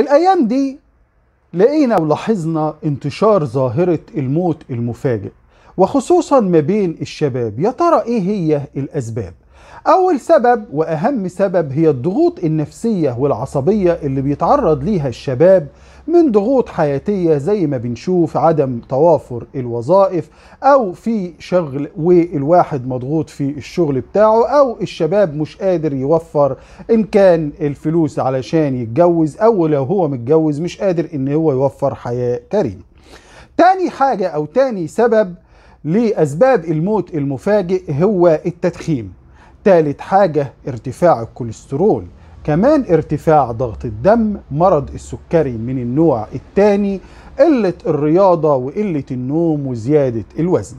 الأيام دي لقينا ولاحظنا انتشار ظاهرة الموت المفاجئ وخصوصا ما بين الشباب يا ترى ايه هي الأسباب؟ أول سبب وأهم سبب هي الضغوط النفسية والعصبية اللي بيتعرض ليها الشباب من ضغوط حياتية زي ما بنشوف عدم توافر الوظائف أو في شغل والواحد مضغوط في الشغل بتاعه أو الشباب مش قادر يوفر إن كان الفلوس علشان يتجوز أو لو هو متجوز مش قادر إن هو يوفر حياة كريمة تاني حاجة أو تاني سبب لأسباب الموت المفاجئ هو التدخين تالت حاجة ارتفاع الكوليسترول كمان ارتفاع ضغط الدم مرض السكري من النوع الثاني قلة الرياضة وقلة النوم وزيادة الوزن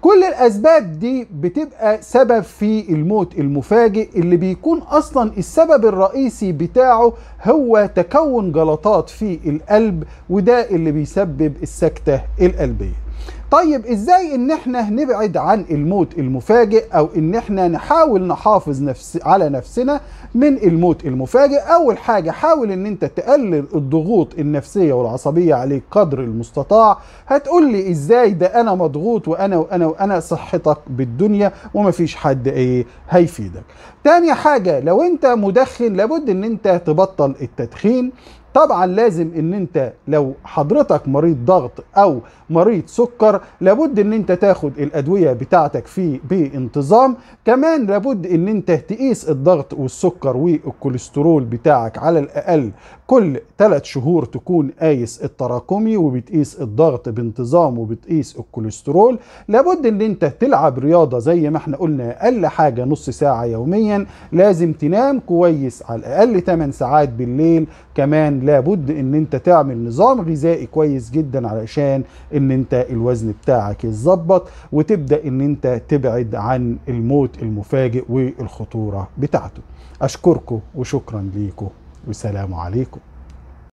كل الأسباب دي بتبقى سبب في الموت المفاجئ اللي بيكون أصلا السبب الرئيسي بتاعه هو تكون جلطات في القلب وده اللي بيسبب السكتة القلبية طيب ازاي ان احنا نبعد عن الموت المفاجئ او ان احنا نحاول نحافظ نفس على نفسنا من الموت المفاجئ اول حاجه حاول ان انت تقلل الضغوط النفسيه والعصبيه عليك قدر المستطاع هتقول لي ازاي ده انا مضغوط وانا وانا وانا صحتك بالدنيا ومفيش حد ايه هيفيدك تاني حاجه لو انت مدخن لابد ان انت تبطل التدخين طبعا لازم ان انت لو حضرتك مريض ضغط او مريض سكر لابد ان انت تاخد الادويه بتاعتك في بانتظام كمان لابد ان انت تقيس الضغط والسكر والكوليسترول بتاعك على الاقل كل 3 شهور تكون قايس التراكمي وبتقيس الضغط بانتظام وبتقيس الكوليسترول لابد ان انت تلعب رياضه زي ما احنا قلنا اقل حاجه نص ساعه يوميا لازم تنام كويس على الاقل 8 ساعات بالليل كمان لابد ان انت تعمل نظام غذائي كويس جدا علشان ان انت الوزن بتاعك يتظبط وتبدا ان انت تبعد عن الموت المفاجئ والخطوره بتاعته اشكركم وشكرا ليكم والسلام عليكم